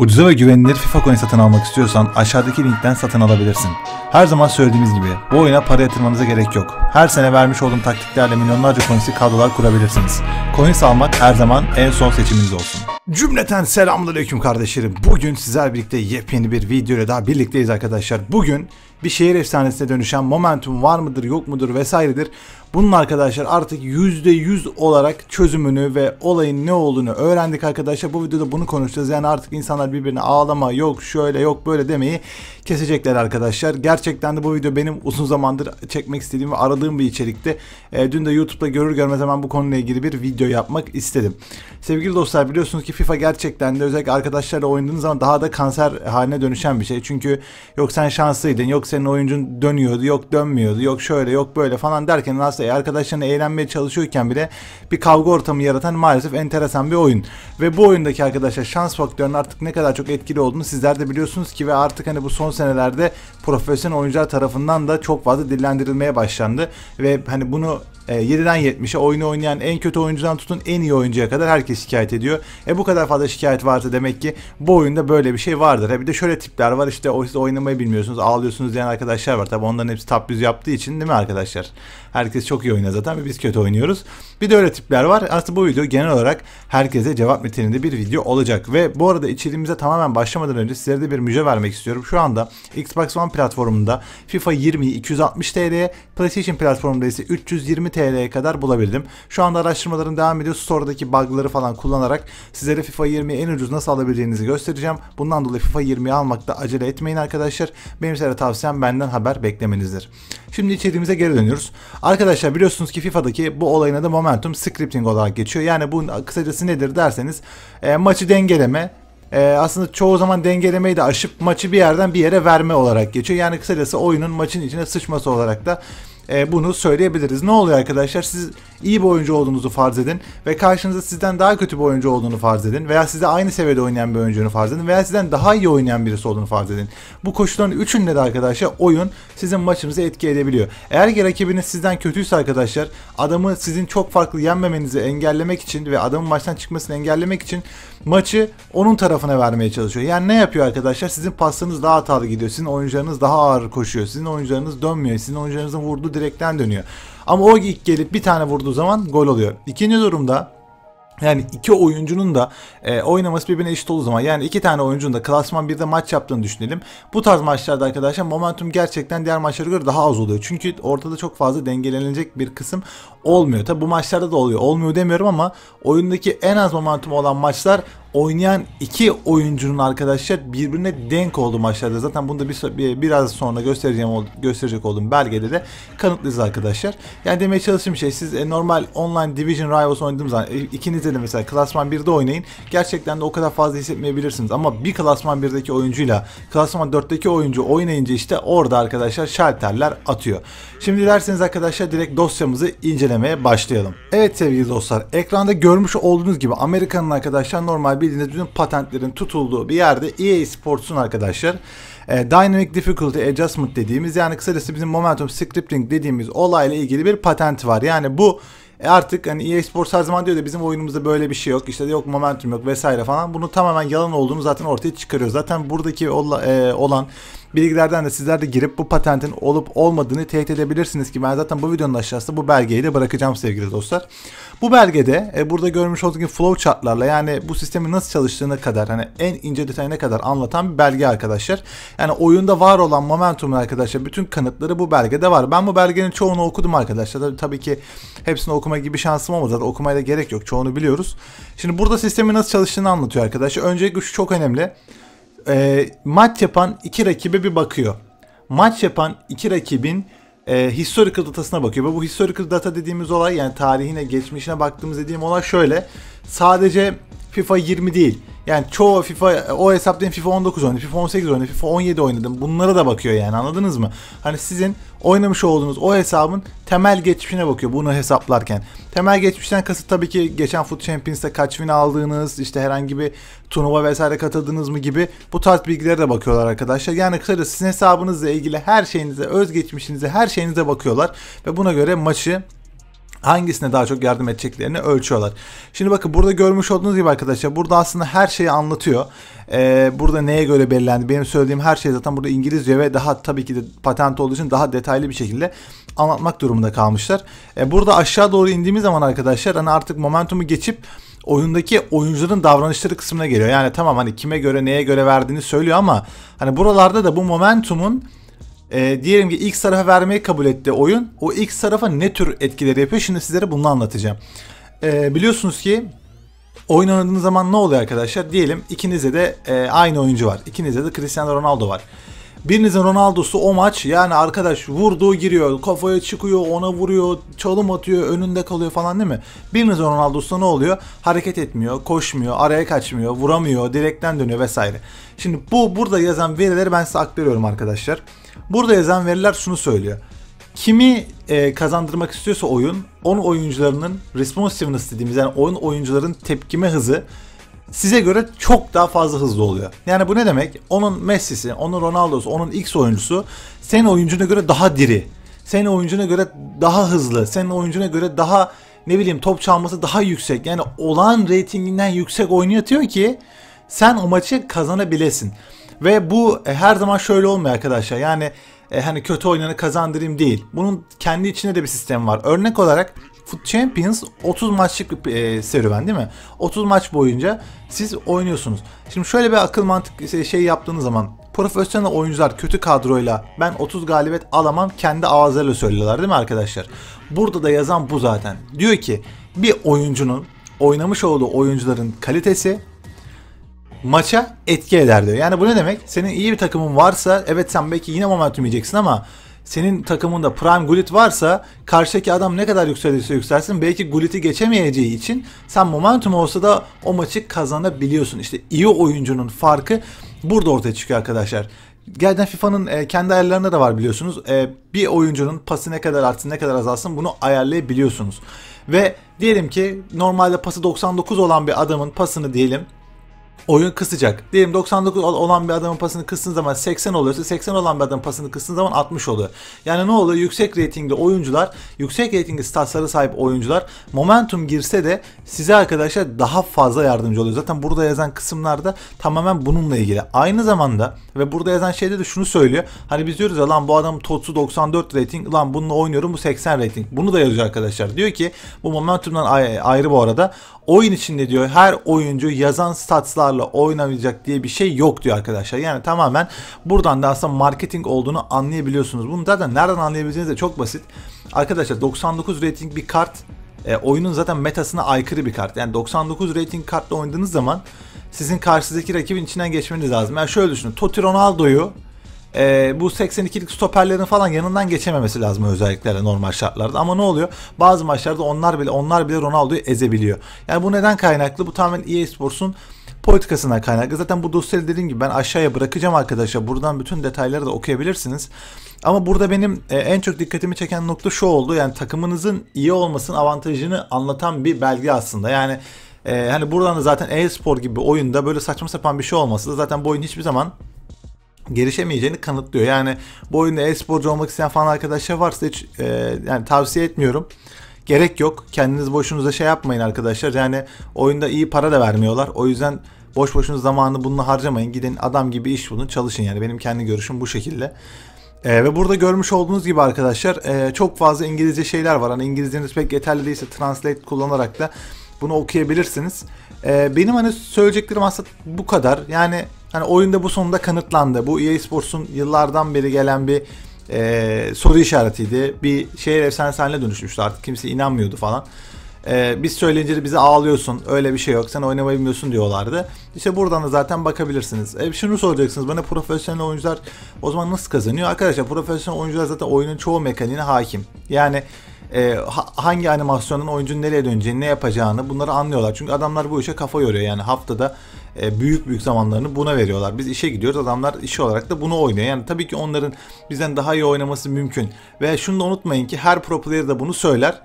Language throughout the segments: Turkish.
Ucuza ve güvenilir FIFA coin satın almak istiyorsan aşağıdaki linkten satın alabilirsin. Her zaman söylediğimiz gibi bu oyuna para yatırmanıza gerek yok. Her sene vermiş olduğum taktiklerle milyonlarca coins'i kadrolar kurabilirsiniz. Coins almak her zaman en son seçiminiz olsun. Cümleten selamünaleyküm kardeşlerim. Bugün sizler birlikte yepyeni bir video ile daha birlikteyiz arkadaşlar. Bugün bir şehir efsanesine dönüşen momentum var mıdır yok mudur vesairedir. Bunun arkadaşlar artık %100 olarak çözümünü ve olayın ne olduğunu öğrendik arkadaşlar. Bu videoda bunu konuşacağız. Yani artık insanlar birbirine ağlama yok şöyle yok böyle demeyi kesecekler arkadaşlar. Gerçekten de bu video benim uzun zamandır çekmek istediğim ve aradığım bir içerikti. E, dün de YouTube'da görür görmez hemen bu konuyla ilgili bir video yapmak istedim. Sevgili dostlar biliyorsunuz ki FIFA gerçekten de özellikle arkadaşlarla oynadığınız zaman daha da kanser haline dönüşen bir şey. Çünkü yok sen şanslıydın, yok senin oyuncun dönüyordu, yok dönmüyordu, yok şöyle yok böyle falan derken aslında varsa arkadaşların eğlenmeye çalışıyorken bile bir kavga ortamı yaratan maalesef enteresan bir oyun. Ve bu oyundaki arkadaşlar şans faktörünün artık ne kadar çok etkili olduğunu sizler de biliyorsunuz ki ve artık hani bu son senelerde profesyonel oyuncular tarafından da çok fazla dillendirilmeye başlandı. Ve hani bunu 7'den e, 70'e oyunu oynayan en kötü oyuncudan tutun en iyi oyuncuya kadar herkes şikayet ediyor. E bu kadar fazla şikayet varsa demek ki bu oyunda böyle bir şey vardır. Ha e, bir de şöyle tipler var işte o siz oynamayı bilmiyorsunuz ağlıyorsunuz diyen arkadaşlar var. Tabi onların hepsi top 100 yaptığı için değil mi arkadaşlar? Herkes çok iyi oynuyor zaten ve biz kötü oynuyoruz. Bir de öyle tipler var. Aslında bu video genel olarak herkese cevap niteliğinde bir video olacak. Ve bu arada içeriğimize tamamen başlamadan önce sizlere de bir müjde vermek istiyorum. Şu anda Xbox One platformunda FIFA 20'yi 260 TL'ye, PlayStation platformunda ise 320 TL'ye kadar bulabildim. Şu anda araştırmalarım devam ediyor. Store'daki bug'ları falan kullanarak sizlere FIFA 20'yi en ucuz nasıl alabileceğinizi göstereceğim. Bundan dolayı FIFA 20'yi almakta acele etmeyin arkadaşlar. Benim size tavsiyem benden haber beklemenizdir. Şimdi içeriğimize geri dönüyoruz. Arkadaşlar biliyorsunuz ki FIFA'daki bu olayın adı momentum scripting olarak geçiyor. Yani bunun kısacası nedir derseniz e, maçı dengeleme, e, aslında çoğu zaman dengelemeyi de aşıp maçı bir yerden bir yere verme olarak geçiyor. Yani kısacası oyunun maçın içine sıçması olarak da e, bunu söyleyebiliriz. Ne oluyor arkadaşlar? Siz iyi bir oyuncu olduğunuzu farz edin ve karşınızda sizden daha kötü bir oyuncu olduğunu farz edin veya size aynı seviyede oynayan bir oyuncunu farz edin veya sizden daha iyi oynayan birisi olduğunu farz edin. Bu koşulların üçünde de arkadaşlar oyun sizin maçınızı etki edebiliyor. Eğer ki rakibiniz sizden kötüyse arkadaşlar adamı sizin çok farklı yenmemenizi engellemek için ve adamın maçtan çıkmasını engellemek için maçı onun tarafına vermeye çalışıyor. Yani ne yapıyor arkadaşlar? Sizin paslarınız daha hatalı gidiyor. Sizin oyuncularınız daha ağır koşuyor. Sizin oyuncularınız dönmüyor. Sizin oyuncularınızın vurduğu direkten dönüyor. Ama o ilk gelip bir tane vurduğu zaman gol oluyor. İkinci durumda yani iki oyuncunun da e, oynaması birbirine eşit olduğu zaman yani iki tane oyuncunun da klasman bir de maç yaptığını düşünelim. Bu tarz maçlarda arkadaşlar momentum gerçekten diğer maçlara göre daha az oluyor. Çünkü ortada çok fazla dengelenilecek bir kısım olmuyor. Tabi bu maçlarda da oluyor. Olmuyor demiyorum ama oyundaki en az momentum olan maçlar oynayan iki oyuncunun arkadaşlar birbirine denk olduğu maçlarda zaten bunu da bir, bir, biraz sonra göstereceğim gösterecek olduğum belgede de kanıtlıyız arkadaşlar. Yani demeye çalıştığım şey siz e, normal online Division Rivals oynadığınız zaman e, ikinizde de mesela klasman 1'de oynayın. Gerçekten de o kadar fazla hissetmeyebilirsiniz ama bir klasman 1'deki oyuncuyla klasman 4'teki oyuncu oynayınca işte orada arkadaşlar şalterler atıyor. Şimdi derseniz arkadaşlar direkt dosyamızı incelemeye başlayalım. Evet sevgili dostlar ekranda görmüş olduğunuz gibi Amerika'nın arkadaşlar normal bildiğiniz bütün patentlerin tutulduğu bir yerde EA Sports'un arkadaşlar e, Dynamic Difficulty Adjustment dediğimiz yani kısacası bizim Momentum Scripting dediğimiz olayla ilgili bir patent var. Yani bu e artık hani EA Sports her zaman diyor da bizim oyunumuzda böyle bir şey yok. İşte yok momentum yok vesaire falan. Bunu tamamen yalan olduğunu zaten ortaya çıkarıyor. Zaten buradaki e, olan bilgilerden de sizler de girip bu patentin olup olmadığını teyit edebilirsiniz ki ben zaten bu videonun aşağısında bu belgeyi de bırakacağım sevgili dostlar. Bu belgede e, burada görmüş olduğunuz gibi flow chartlarla yani bu sistemi nasıl çalıştığına kadar hani en ince detayına kadar anlatan bir belge arkadaşlar. Yani oyunda var olan momentumun arkadaşlar bütün kanıtları bu belgede var. Ben bu belgenin çoğunu okudum arkadaşlar. Tabii, tabii ki hepsini okuma gibi şansım olmadı. Zaten okumaya da gerek yok. Çoğunu biliyoruz. Şimdi burada sistemi nasıl çalıştığını anlatıyor arkadaşlar. Öncelikle şu çok önemli e, maç yapan iki rakibe bir bakıyor. Maç yapan iki rakibin e, historical datasına bakıyor. Ve bu historical data dediğimiz olay yani tarihine, geçmişine baktığımız dediğim olay şöyle. Sadece FIFA 20 değil. Yani çoğu FIFA o hesap değil FIFA 19 oynadı, FIFA 18 oynadı, FIFA 17 oynadım. Bunlara da bakıyor yani anladınız mı? Hani sizin oynamış olduğunuz o hesabın temel geçmişine bakıyor bunu hesaplarken. Temel geçmişten kasıt tabii ki geçen Foot Champions'ta kaç win aldığınız, işte herhangi bir turnuva vesaire katıldınız mı gibi bu tarz bilgilere de bakıyorlar arkadaşlar. Yani kısaca sizin hesabınızla ilgili her şeyinize, özgeçmişinize, her şeyinize bakıyorlar ve buna göre maçı hangisine daha çok yardım edeceklerini ölçüyorlar. Şimdi bakın burada görmüş olduğunuz gibi arkadaşlar burada aslında her şeyi anlatıyor. Ee, burada neye göre belirlendi benim söylediğim her şey zaten burada İngilizce ve daha tabii ki de patent olduğu için daha detaylı bir şekilde anlatmak durumunda kalmışlar. Ee, burada aşağı doğru indiğimiz zaman arkadaşlar hani artık momentumu geçip oyundaki oyuncuların davranışları kısmına geliyor. Yani tamam hani kime göre neye göre verdiğini söylüyor ama hani buralarda da bu momentumun e, diyelim ki ilk tarafa vermeyi kabul etti oyun. O ilk tarafa ne tür etkileri yapıyor? Şimdi sizlere bunu anlatacağım. E, biliyorsunuz ki oyun oynadığınız zaman ne oluyor arkadaşlar? Diyelim ikinizde de e, aynı oyuncu var. İkinizde de Cristiano Ronaldo var. Birinizin Ronaldo'su o maç yani arkadaş vurduğu giriyor, kafaya çıkıyor, ona vuruyor, çalım atıyor, önünde kalıyor falan değil mi? Birinizin Ronaldo'su ne oluyor? Hareket etmiyor, koşmuyor, araya kaçmıyor, vuramıyor, direkten dönüyor vesaire. Şimdi bu burada yazan verileri ben size aktarıyorum arkadaşlar. Burada yazan veriler şunu söylüyor. Kimi e, kazandırmak istiyorsa oyun, onun oyuncularının responsiveness dediğimiz yani oyun oyuncuların tepkime hızı size göre çok daha fazla hızlı oluyor. Yani bu ne demek? Onun Messi'si, onun Ronaldo'su, onun X oyuncusu senin oyuncuna göre daha diri. Senin oyuncuna göre daha hızlı, senin oyuncuna göre daha ne bileyim top çalması daha yüksek. Yani olan reytinginden yüksek oynatıyor ki sen o maçı kazanabilesin. Ve bu e, her zaman şöyle olmuyor arkadaşlar. Yani e, hani kötü oynanı kazandırayım değil. Bunun kendi içinde de bir sistem var. Örnek olarak Foot Champions 30 maçlık bir e, serüven değil mi? 30 maç boyunca siz oynuyorsunuz. Şimdi şöyle bir akıl mantık e, şey, şey yaptığınız zaman profesyonel oyuncular kötü kadroyla ben 30 galibiyet alamam kendi ağızlarıyla söylüyorlar değil mi arkadaşlar? Burada da yazan bu zaten. Diyor ki bir oyuncunun oynamış olduğu oyuncuların kalitesi maça etki eder diyor. Yani bu ne demek? Senin iyi bir takımın varsa evet sen belki yine momentum yiyeceksin ama senin takımında prime gulit varsa karşıdaki adam ne kadar yükselirse yükselsin belki guliti geçemeyeceği için sen momentum olsa da o maçı kazanabiliyorsun. İşte iyi oyuncunun farkı burada ortaya çıkıyor arkadaşlar. Gerçekten FIFA'nın e, kendi ayarlarında da var biliyorsunuz. E, bir oyuncunun pası ne kadar artsın ne kadar azalsın bunu ayarlayabiliyorsunuz. Ve diyelim ki normalde pası 99 olan bir adamın pasını diyelim oyun kısacak. Diyelim 99 olan bir adamın pasını kıstığın zaman 80 oluyorsa 80 olan bir adamın pasını kıstığın zaman 60 oluyor. Yani ne oluyor? Yüksek reytingli oyuncular, yüksek reytingli statsları sahip oyuncular momentum girse de size arkadaşlar daha fazla yardımcı oluyor. Zaten burada yazan kısımlarda tamamen bununla ilgili. Aynı zamanda ve burada yazan şeyde de şunu söylüyor. Hani biz diyoruz ya lan bu adam Totsu 94 rating, lan bununla oynuyorum bu 80 rating. Bunu da yazıyor arkadaşlar. Diyor ki bu momentumdan ayrı bu arada. Oyun içinde diyor her oyuncu yazan statslar paralarla oynamayacak diye bir şey yok diyor arkadaşlar. Yani tamamen buradan da aslında marketing olduğunu anlayabiliyorsunuz. Bunu zaten nereden anlayabileceğiniz de çok basit. Arkadaşlar 99 rating bir kart e, oyunun zaten metasına aykırı bir kart. Yani 99 rating kartla oynadığınız zaman sizin karşınızdaki rakibin içinden geçmeniz lazım. Yani şöyle düşünün. Totti Ronaldo'yu e, bu 82'lik stoperlerin falan yanından geçememesi lazım özellikle normal şartlarda. Ama ne oluyor? Bazı maçlarda onlar bile onlar bile Ronaldo'yu ezebiliyor. Yani bu neden kaynaklı? Bu tamamen EA Sports'un politikasına kaynaklı. Zaten bu dosyayı dediğim gibi ben aşağıya bırakacağım arkadaşlar. Buradan bütün detayları da okuyabilirsiniz. Ama burada benim e, en çok dikkatimi çeken nokta şu oldu. Yani takımınızın iyi olmasının avantajını anlatan bir belge aslında. Yani e, hani buradan da zaten e-spor gibi oyunda böyle saçma sapan bir şey olması da zaten bu oyun hiçbir zaman gelişemeyeceğini kanıtlıyor. Yani bu oyunda e-sporcu olmak isteyen falan arkadaşlar varsa hiç e, yani tavsiye etmiyorum gerek yok. Kendiniz boşunuza şey yapmayın arkadaşlar. Yani oyunda iyi para da vermiyorlar. O yüzden Boş boşuna zamanı bununla harcamayın. Gidin adam gibi iş bulun çalışın yani. Benim kendi görüşüm bu şekilde. E, ve burada görmüş olduğunuz gibi arkadaşlar e, çok fazla İngilizce şeyler var. Hani İngilizceniz pek yeterli değilse translate kullanarak da bunu okuyabilirsiniz. E, benim hani söyleyeceklerim aslında bu kadar. Yani hani oyunda bu sonunda kanıtlandı. Bu EA Sports'un yıllardan beri gelen bir e, soru işaretiydi. Bir şehir efsanesi haline dönüşmüştü artık. Kimse inanmıyordu falan e, biz söyleyince bize ağlıyorsun öyle bir şey yok sen oynamayı bilmiyorsun diyorlardı. İşte buradan da zaten bakabilirsiniz. E, şunu soracaksınız bana profesyonel oyuncular o zaman nasıl kazanıyor? Arkadaşlar profesyonel oyuncular zaten oyunun çoğu mekaniğine hakim. Yani e, hangi animasyonun oyuncunun nereye döneceğini, ne yapacağını bunları anlıyorlar. Çünkü adamlar bu işe kafa yoruyor. Yani haftada e, büyük büyük zamanlarını buna veriyorlar. Biz işe gidiyoruz. Adamlar işi olarak da bunu oynuyor. Yani tabii ki onların bizden daha iyi oynaması mümkün. Ve şunu da unutmayın ki her pro player da bunu söyler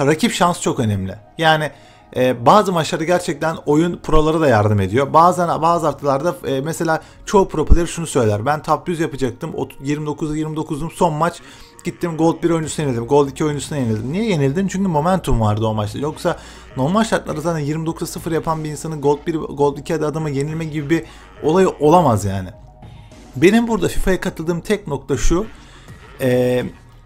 rakip şans çok önemli. Yani e, bazı maçlarda gerçekten oyun prolara da yardım ediyor. Bazen bazı haftalarda e, mesela çoğu pro player şunu söyler. Ben top 100 yapacaktım. 29 29'um son maç gittim Gold 1 oyuncusuna yenildim. Gold 2 oyuncusuna yenildim. Niye yenildin? Çünkü momentum vardı o maçta. Yoksa normal şartlarda zaten 29'a 0 yapan bir insanın Gold 1 Gold 2 adama yenilme gibi bir olay olamaz yani. Benim burada FIFA'ya katıldığım tek nokta şu. E,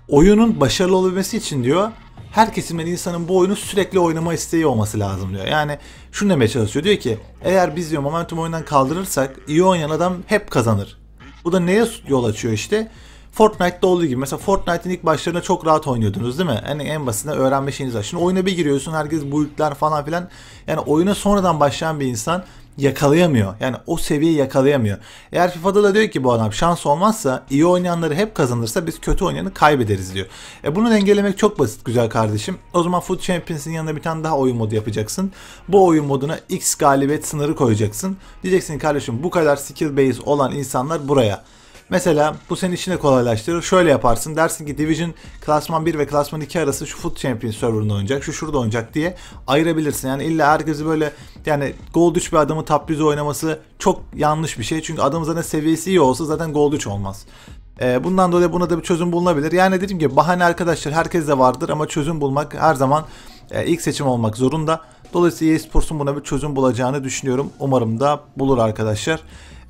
oyunun başarılı olabilmesi için diyor her kesimden insanın bu oyunu sürekli oynama isteği olması lazım diyor. Yani şunu demeye çalışıyor. Diyor ki eğer biz diyor momentum oyundan kaldırırsak iyi oynayan adam hep kazanır. Bu da neye yol açıyor işte? Fortnite'da olduğu gibi mesela Fortnite'in ilk başlarında çok rahat oynuyordunuz değil mi? Yani en basitinde öğrenme şeyiniz var. Şimdi oyuna bir giriyorsun herkes build'ler falan filan. Yani oyuna sonradan başlayan bir insan yakalayamıyor. Yani o seviyeyi yakalayamıyor. Eğer FIFA'da da diyor ki bu adam şans olmazsa iyi oynayanları hep kazanırsa biz kötü oynayanı kaybederiz diyor. E bunu dengelemek çok basit güzel kardeşim. O zaman Foot Champions'in yanında bir tane daha oyun modu yapacaksın. Bu oyun moduna X galibiyet sınırı koyacaksın. Diyeceksin kardeşim bu kadar skill base olan insanlar buraya Mesela bu senin işini kolaylaştırır. Şöyle yaparsın. Dersin ki Division klasman 1 ve klasman 2 arası şu Foot Champions serverında oynayacak, şu şurada oynayacak diye ayırabilirsin. Yani illa herkesi böyle yani Gold 3 bir adamı Top 100'ü oynaması çok yanlış bir şey. Çünkü adamın zaten seviyesi iyi olsa zaten Gold 3 olmaz. Ee, bundan dolayı buna da bir çözüm bulunabilir. Yani dedim ki bahane arkadaşlar herkes de vardır ama çözüm bulmak her zaman e, ilk seçim olmak zorunda. Dolayısıyla eSports'un buna bir çözüm bulacağını düşünüyorum. Umarım da bulur arkadaşlar.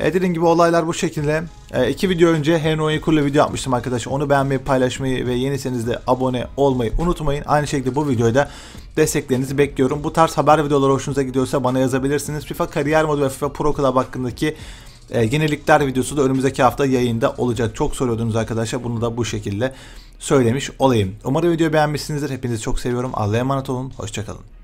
E, dediğim gibi olaylar bu şekilde. E, iki video önce Henry Onyekuru'la video yapmıştım arkadaşlar. Onu beğenmeyi, paylaşmayı ve yeniyseniz de abone olmayı unutmayın. Aynı şekilde bu videoya da desteklerinizi bekliyorum. Bu tarz haber videoları hoşunuza gidiyorsa bana yazabilirsiniz. FIFA kariyer modu ve FIFA Pro Club hakkındaki e, yenilikler videosu da önümüzdeki hafta yayında olacak. Çok soruyordunuz arkadaşlar. Bunu da bu şekilde söylemiş olayım. Umarım videoyu beğenmişsinizdir. Hepinizi çok seviyorum. Allah'a emanet olun. Hoşçakalın.